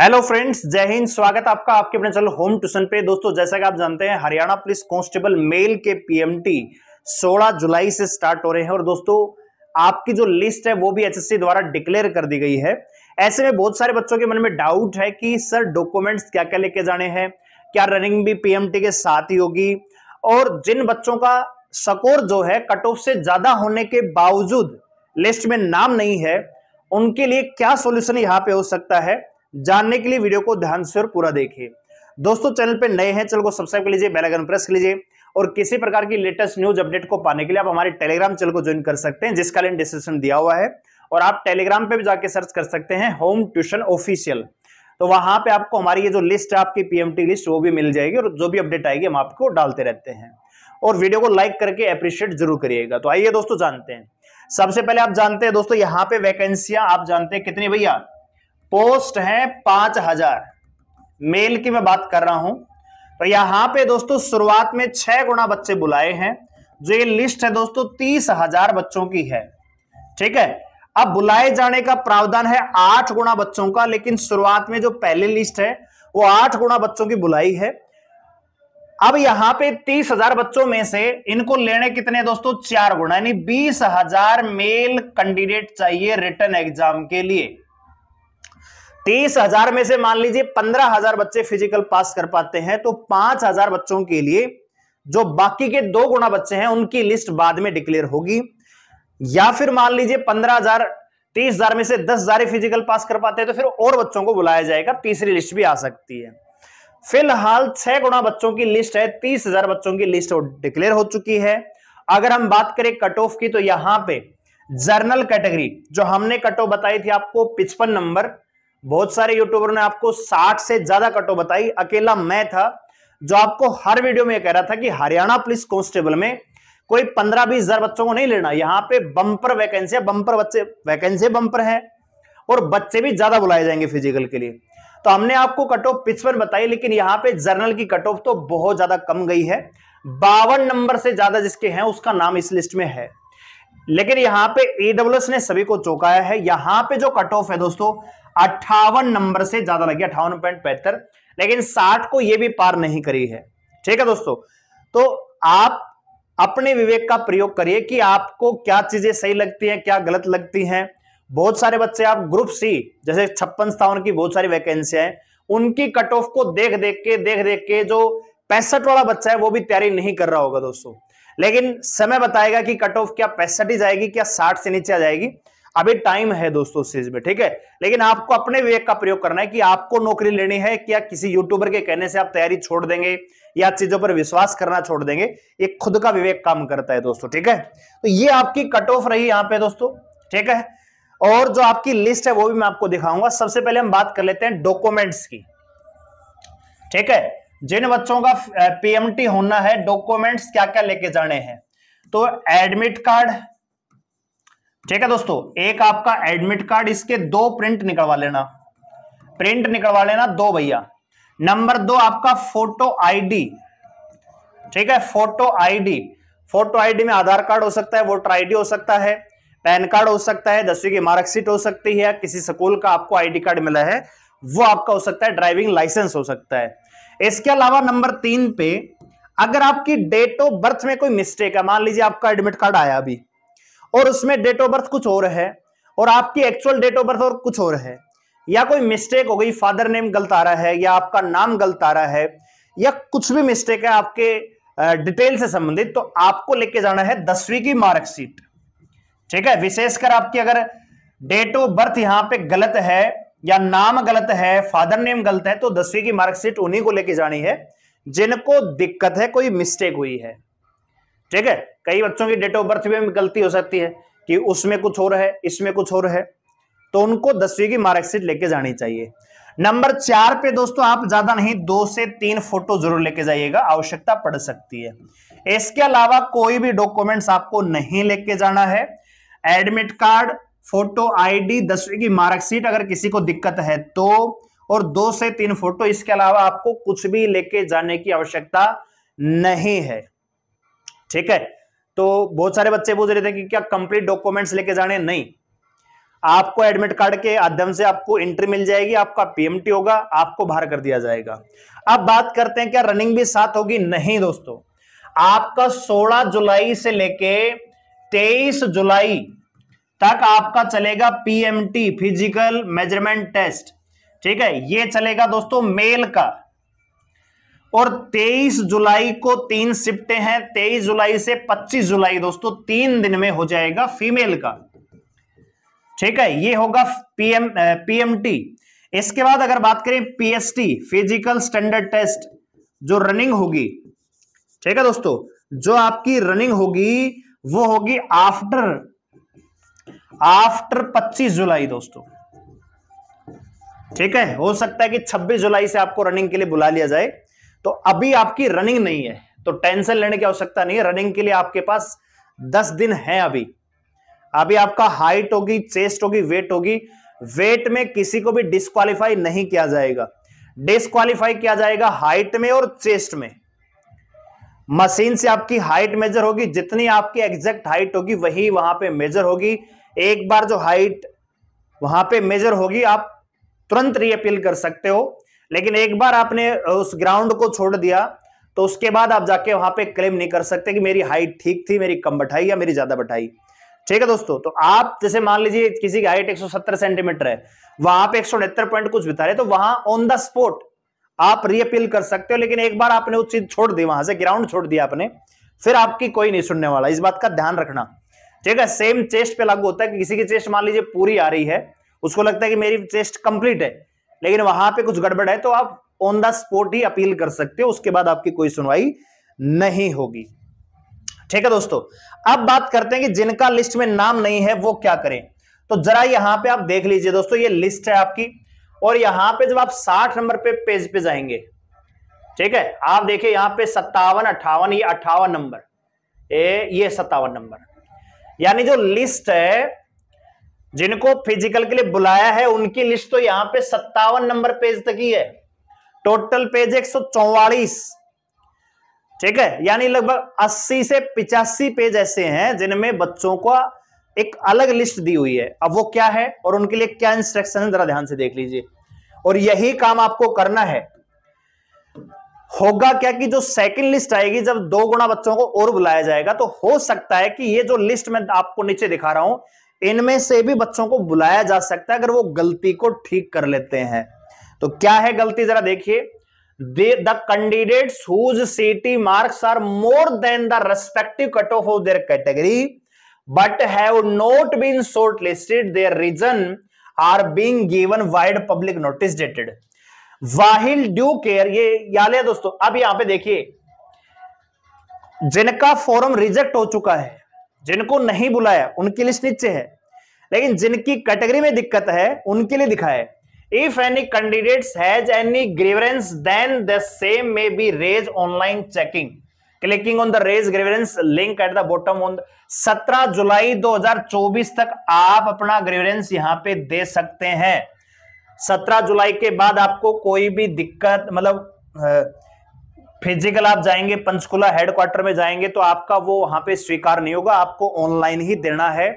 hello friends जय हिंद स्वागत आपका आपके अपने चैनल होम ट्यूशन पे दोस्तों जैसा कि आप जानते हैं हरियाणा पुलिस कांस्टेबल मेल के पीएमटी 16 जुलाई से स्टार्ट हो रहे हैं और दोस्तों आपकी जो लिस्ट है वो भी एचएससी द्वारा डिक्लेयर कर दी गई है ऐसे में बहुत सारे बच्चों के मन में डाउट है कि सर डॉक्यूमेंट्स क्या क्या लेके जाने हैं क्या रनिंग भी पीएमटी के साथ ही होगी और जिन बच्चों का स्कोर जो है कट ऑफ से ज्यादा होने के बावजूद लिस्ट में नाम नहीं है उनके लिए क्या सोल्यूशन यहाँ पे हो सकता है जानने के लिए वीडियो को ध्यान से और पूरा देखिए दोस्तों चैनल पर नए हैं चैनल को सब्सक्राइब कर लीजिए बेलाइकन प्रेस कर लीजिए और किसी प्रकार की लेटेस्ट न्यूज अपडेट को पाने के लिए आप हमारे टेलीग्राम चैनल को ज्वाइन कर सकते हैं जिसका लिंक डिस्क्रिप्शन दिया हुआ है और आप टेलीग्राम पे भी जाके सर्च कर सकते हैं होम ट्यूशन ऑफिशियल तो वहां पे आपको हमारी ये जो लिस्ट है आपकी पीएमटी लिस्ट वो भी मिल जाएगी और जो भी अपडेट आएगी हम आपको डालते रहते हैं और वीडियो को लाइक करके अप्रिशिएट जरूर करिएगा तो आइए दोस्तों जानते हैं सबसे पहले आप जानते हैं दोस्तों यहाँ पे वैकेंसियां आप जानते हैं कितनी भैया पोस्ट है पांच हजार मेल की मैं बात कर रहा हूं तो यहां पे दोस्तों शुरुआत में छह गुणा बच्चे बुलाए हैं जो ये लिस्ट है दोस्तों तीस हजार बच्चों की है ठीक है अब बुलाए जाने का प्रावधान है आठ गुणा बच्चों का लेकिन शुरुआत में जो पहले लिस्ट है वो आठ गुणा बच्चों की बुलाई है अब यहां पे तीस हजार बच्चों में से इनको लेने कितने दोस्तों चार गुणा यानी बीस हजार मेल कैंडिडेट चाहिए रिटर्न एग्जाम के लिए तीस हजार में से मान लीजिए पंद्रह हजार बच्चे फिजिकल पास कर पाते हैं तो पांच हजार बच्चों के लिए जो बाकी के दो गुणा बच्चे हैं उनकी लिस्ट बाद में डिक्लेयर होगी या फिर मान लीजिए पंद्रह हजार तीस हजार में से दस हजार फिजिकल पास कर पाते हैं तो फिर और बच्चों को बुलाया जाएगा तीसरी लिस्ट भी आ सकती है फिलहाल छह गुणा बच्चों की लिस्ट है तीस हजार बच्चों की लिस्ट डिक्लेयर हो चुकी है अगर हम बात करें कट ऑफ की तो यहां पे जर्नल कैटेगरी जो हमने कट ऑफ बताई थी आपको पिचपन नंबर बहुत सारे यूट्यूबर ने आपको 60 से ज्यादा कटो बताई अकेला मैं था जो आपको हर वीडियो में कह रहा था कि हरियाणा पुलिस कांस्टेबल में कोई पंद्रह बीस हजार बच्चों को नहीं लेना यहां पे बम्पर वैकेंसी बम्पर बच्चे वैकेंसी बम्पर है और बच्चे भी ज्यादा बुलाए जाएंगे फिजिकल के लिए तो हमने आपको कट ऑफ पिछवन बताई लेकिन यहां पे जर्नल की कट ऑफ तो बहुत ज्यादा कम गई है बावन नंबर से ज्यादा जिसके हैं उसका नाम इस लिस्ट में है लेकिन यहां पे एडब्ल्यूएस ने सभी को चौंकाया है यहां पे जो कट ऑफ है दोस्तों अट्ठावन नंबर से ज्यादा लगी अट्ठावन पॉइंट पहत्तर लेकिन साठ को यह भी पार नहीं करी है ठीक है दोस्तों तो आप अपने विवेक का प्रयोग करिए कि आपको क्या चीजें सही लगती हैं क्या गलत लगती हैं बहुत सारे बच्चे आप ग्रुप सी जैसे छप्पन स्थावन की बहुत सारी वैकेंसियां है उनकी कट ऑफ को देख देख के देख देख के जो पैंसठ वाला बच्चा है वो भी तैयारी नहीं कर रहा होगा दोस्तों लेकिन समय बताएगा कि कट ऑफ क्या पैंसठ ही जाएगी क्या साठ से नीचे आ जाएगी अभी टाइम है दोस्तों उस चीज में ठीक है लेकिन आपको अपने विवेक का प्रयोग करना है कि आपको नौकरी लेनी है क्या किसी यूट्यूबर के कहने से आप तैयारी छोड़ देंगे या चीजों पर विश्वास करना छोड़ देंगे ये खुद का विवेक काम करता है दोस्तों ठीक है तो ये आपकी कट ऑफ रही यहां पे दोस्तों ठीक है और जो आपकी लिस्ट है वो भी मैं आपको दिखाऊंगा सबसे पहले हम बात कर लेते हैं डॉक्यूमेंट्स की ठीक है जिन बच्चों का पीएमटी होना है डॉक्यूमेंट्स क्या क्या लेके जाने हैं तो एडमिट कार्ड ठीक है दोस्तों एक आपका एडमिट कार्ड इसके दो प्रिंट निकलवा लेना प्रिंट निकलवा लेना दो भैया नंबर दो आपका फोटो आईडी ठीक है फोटो आईडी फोटो आईडी में आधार कार्ड हो सकता है वोटर आईडी हो सकता है पैन कार्ड हो सकता है दसवीं की मार्कशीट हो सकती है किसी स्कूल का आपको आईडी कार्ड मिला है वो आपका हो सकता है ड्राइविंग लाइसेंस हो सकता है इसके अलावा नंबर तीन पे अगर आपकी डेट ऑफ बर्थ में कोई मिस्टेक है मान लीजिए आपका एडमिट कार्ड आया अभी और उसमें डेट ऑफ बर्थ कुछ और है और आपकी एक्चुअल डेट ऑफ बर्थ और कुछ और है या कोई मिस्टेक हो गई फादर नेम गलत आ रहा है या आपका नाम गलत आ रहा है या कुछ भी मिस्टेक है आपके डिटेल से संबंधित तो आपको लेके जाना है दसवीं की मार्कशीट ठीक है विशेषकर आपकी अगर डेट ऑफ बर्थ यहां पे गलत है या नाम गलत है फादर नेम गलत है तो दसवीं की मार्कशीट उन्हीं को लेके जानी है जिनको दिक्कत है कोई मिस्टेक हुई है ठीक है कई बच्चों की डेट ऑफ बर्थ में गलती हो सकती है कि उसमें कुछ और है इसमें कुछ और है तो उनको दसवीं की मार्कशीट लेके जानी चाहिए नंबर चार पे दोस्तों आप ज्यादा नहीं दो से तीन फोटो जरूर लेके जाइएगा आवश्यकता पड़ सकती है इसके अलावा कोई भी डॉक्यूमेंट्स आपको नहीं लेके जाना है एडमिट कार्ड फोटो आईडी दसवीं की मार्कशीट अगर किसी को दिक्कत है तो और दो से तीन फोटो इसके अलावा आपको कुछ भी लेके जाने की आवश्यकता नहीं है ठीक है तो बहुत सारे बच्चे पूछ रहे थे कि क्या कंप्लीट डॉक्यूमेंट्स लेके जाने नहीं आपको एडमिट कार्ड के माध्यम से आपको एंट्री मिल जाएगी आपका पीएमटी होगा आपको बाहर कर दिया जाएगा अब बात करते हैं क्या रनिंग भी साथ होगी नहीं दोस्तों आपका 16 जुलाई से लेके 23 जुलाई तक आपका चलेगा पीएमटी फिजिकल मेजरमेंट टेस्ट ठीक है ये चलेगा दोस्तों मेल का और 23 जुलाई को तीन शिफ्टे हैं 23 जुलाई से 25 जुलाई दोस्तों तीन दिन में हो जाएगा फीमेल का ठीक है ये होगा पीएम पीएमटी इसके बाद अगर बात करें पीएसटी फिजिकल स्टैंडर्ड टेस्ट जो रनिंग होगी ठीक है दोस्तों जो आपकी रनिंग होगी वो होगी आफ्टर आफ्टर 25 जुलाई दोस्तों ठीक है हो सकता है कि 26 जुलाई से आपको रनिंग के लिए बुला लिया जाए तो अभी आपकी रनिंग नहीं है तो टेंशन लेने की आवश्यकता नहीं है रनिंग के लिए आपके पास 10 दिन है अभी अभी आपका हाइट होगी चेस्ट होगी वेट होगी वेट में किसी को भी डिस्कालीफाई नहीं किया जाएगा डिस्कालीफाई किया जाएगा हाइट में और चेस्ट में मशीन से आपकी हाइट मेजर होगी जितनी आपकी एग्जैक्ट हाइट होगी वही वहां पे मेजर होगी एक बार जो हाइट वहां पे मेजर होगी आप तुरंत रीअपील कर सकते हो लेकिन एक बार आपने उस ग्राउंड को छोड़ दिया तो उसके बाद आप जाके वहां पे क्लेम नहीं कर सकते कि मेरी हाइट ठीक थी मेरी कम बैठाई या मेरी ज्यादा बैठाई ठीक है दोस्तों तो आप जैसे मान लीजिए किसी की हाइट 170 सेंटीमीटर है वहां पे एक पॉइंट कुछ बिता रहे तो वहां ऑन द स्पॉट आप रीअपील कर सकते हो लेकिन एक बार आपने उस चीज छोड़ दी वहां से ग्राउंड छोड़ दिया आपने फिर आपकी कोई नहीं सुनने वाला इस बात का ध्यान रखना ठीक है सेम चेस्ट पे लागू होता है कि किसी की चेस्ट मान लीजिए पूरी आ रही है उसको लगता है कि मेरी चेस्ट कंप्लीट है लेकिन वहां पे कुछ गड़बड़ है तो आप ऑन द स्पॉट ही अपील कर सकते हो उसके बाद आपकी कोई सुनवाई नहीं होगी ठीक है दोस्तों अब बात करते हैं कि जिनका लिस्ट में नाम नहीं है वो क्या करें तो जरा यहां पे आप देख लीजिए दोस्तों ये लिस्ट है आपकी और यहां पे जब आप 60 नंबर पे पेज पे जाएंगे ठीक है आप देखिए यहां पे सत्तावन अट्ठावन ये अट्ठावन नंबर ए ये सत्तावन नंबर यानी जो लिस्ट है जिनको फिजिकल के लिए बुलाया है उनकी लिस्ट तो यहां पे सत्तावन नंबर पेज तक ही है टोटल पेज एक ठीक है यानी लगभग 80 से पिचासी पेज ऐसे हैं जिनमें बच्चों को एक अलग लिस्ट दी हुई है अब वो क्या है और उनके लिए क्या इंस्ट्रक्शन है जरा ध्यान से देख लीजिए और यही काम आपको करना है होगा क्या कि जो सेकंड लिस्ट आएगी जब दो गुना बच्चों को और बुलाया जाएगा तो हो सकता है कि ये जो लिस्ट मैं आपको नीचे दिखा रहा हूं इनमें से भी बच्चों को बुलाया जा सकता है अगर वो गलती को ठीक कर लेते हैं तो क्या है गलती जरा देखिए the candidates whose CET marks are more than the respective cut off off their category but have not been shortlisted their reason are being given vide public notice dated while due care ये याद है दोस्तों अब यहां पे देखिए जिनका form reject हो चुका है जिनको नहीं बुलाया उनकी लिस्ट नीचे है लेकिन जिनकी कैटेगरी में दिक्कत है उनके लिए दिखा है if any candidate has any grievance then the same may be raise online checking clicking on the raise grievance link at the bottom on सत्रह जुलाई 2024 तक आप अपना ग्रीवरेंस यहां पे दे सकते हैं सत्रह जुलाई के बाद आपको कोई भी दिक्कत मतलब फिजिकल आप जाएंगे पंचकुला हेडक्वार्टर में जाएंगे तो आपका वो वहां पे स्वीकार नहीं होगा आपको ऑनलाइन ही देना है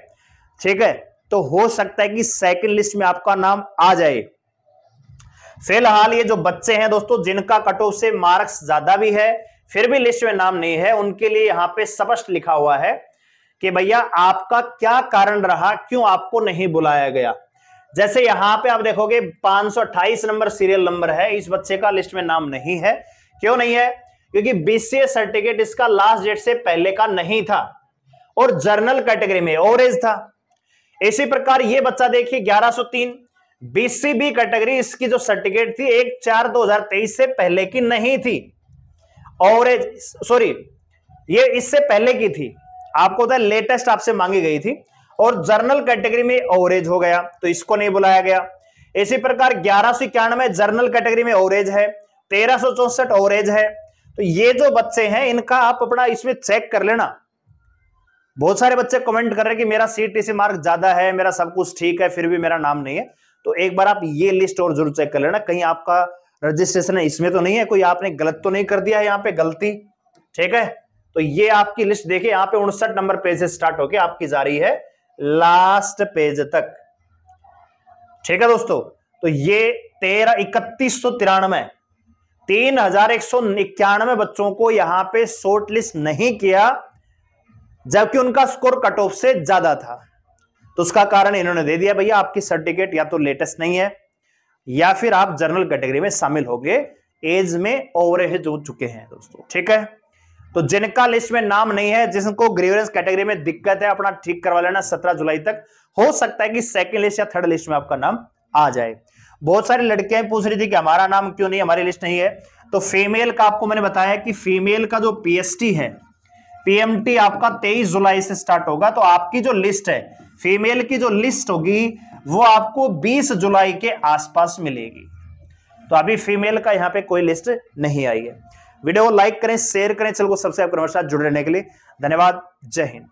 ठीक है तो हो सकता है कि सेकंड लिस्ट में आपका नाम आ जाए फिलहाल ये जो बच्चे हैं दोस्तों जिनका कट ऑफ से मार्क्स ज्यादा भी है फिर भी लिस्ट में नाम नहीं है उनके लिए यहाँ पे स्पष्ट लिखा हुआ है कि भैया आपका क्या कारण रहा क्यों आपको नहीं बुलाया गया जैसे यहां पे आप देखोगे 528 नंबर सीरियल नंबर है इस बच्चे का लिस्ट में नाम नहीं है क्यों नहीं है क्योंकि बीसीए सर्टिफिकेट इसका लास्ट डेट से पहले का नहीं था और जर्नल कैटेगरी में ओवरेज था इसी प्रकार ये बच्चा देखिए 1103 बीसीबी कैटेगरी इसकी जो सर्टिफिकेट थी एक चार दो से पहले की नहीं थी ओवरेज सॉरी ये इससे पहले की थी आपको लेटेस्ट तो आपसे मांगी गई थी और जर्नल कैटेगरी में ओवरेज हो गया तो इसको नहीं बुलाया गया इसी प्रकार ग्यारह सौ इक्यानवे जर्नल कैटेगरी में ओवरेज है तेरह सौ चौसठ ओवरेज है तो ये जो बच्चे हैं इनका आप अपना इसमें चेक कर लेना बहुत सारे बच्चे कमेंट कर रहे हैं कि मेरा सी टी सी मार्क ज्यादा है मेरा सब कुछ ठीक है फिर भी मेरा नाम नहीं है तो एक बार आप ये लिस्ट और जरूर चेक कर लेना कहीं आपका रजिस्ट्रेशन है इसमें तो नहीं है कोई आपने गलत तो नहीं कर दिया है यहाँ पे गलती ठीक है तो ये आपकी लिस्ट देखिए यहाँ पे उनसठ नंबर पेज से स्टार्ट होके आपकी जारी है लास्ट पेज तक ठीक है दोस्तों तो ये तेरह इकतीस सौ तिरानवे तीन हजार एक सौ इक्यानवे बच्चों को यहां पे शॉर्ट लिस्ट नहीं किया जबकि उनका स्कोर कट ऑफ से ज्यादा था तो उसका कारण इन्होंने दे दिया भैया आपकी सर्टिफिकेट या तो लेटेस्ट नहीं है या फिर आप जर्नल कैटेगरी में शामिल हो गए एज में ओवरहेज हो चुके हैं दोस्तों ठीक है तो जिनका लिस्ट में नाम नहीं है जिनको ग्रीवरेंस कैटेगरी में दिक्कत है अपना ठीक करवा लेना सत्रह जुलाई तक हो सकता है कि सेकंड लिस्ट या थर्ड लिस्ट में आपका नाम आ जाए बहुत सारी लड़कियां पूछ रही थी कि हमारा नाम क्यों नहीं हमारी लिस्ट नहीं है तो फीमेल का आपको मैंने बताया कि फीमेल का जो पीएसटी है पीएमटी आपका 23 जुलाई से स्टार्ट होगा तो आपकी जो लिस्ट है फीमेल की जो लिस्ट होगी वो आपको 20 जुलाई के आसपास मिलेगी तो अभी फीमेल का यहां पे कोई लिस्ट नहीं आई है वीडियो को लाइक करें शेयर करें चल को सब्सक्राइब करें हमारे साथ जुड़े रहने के लिए धन्यवाद जय हिंद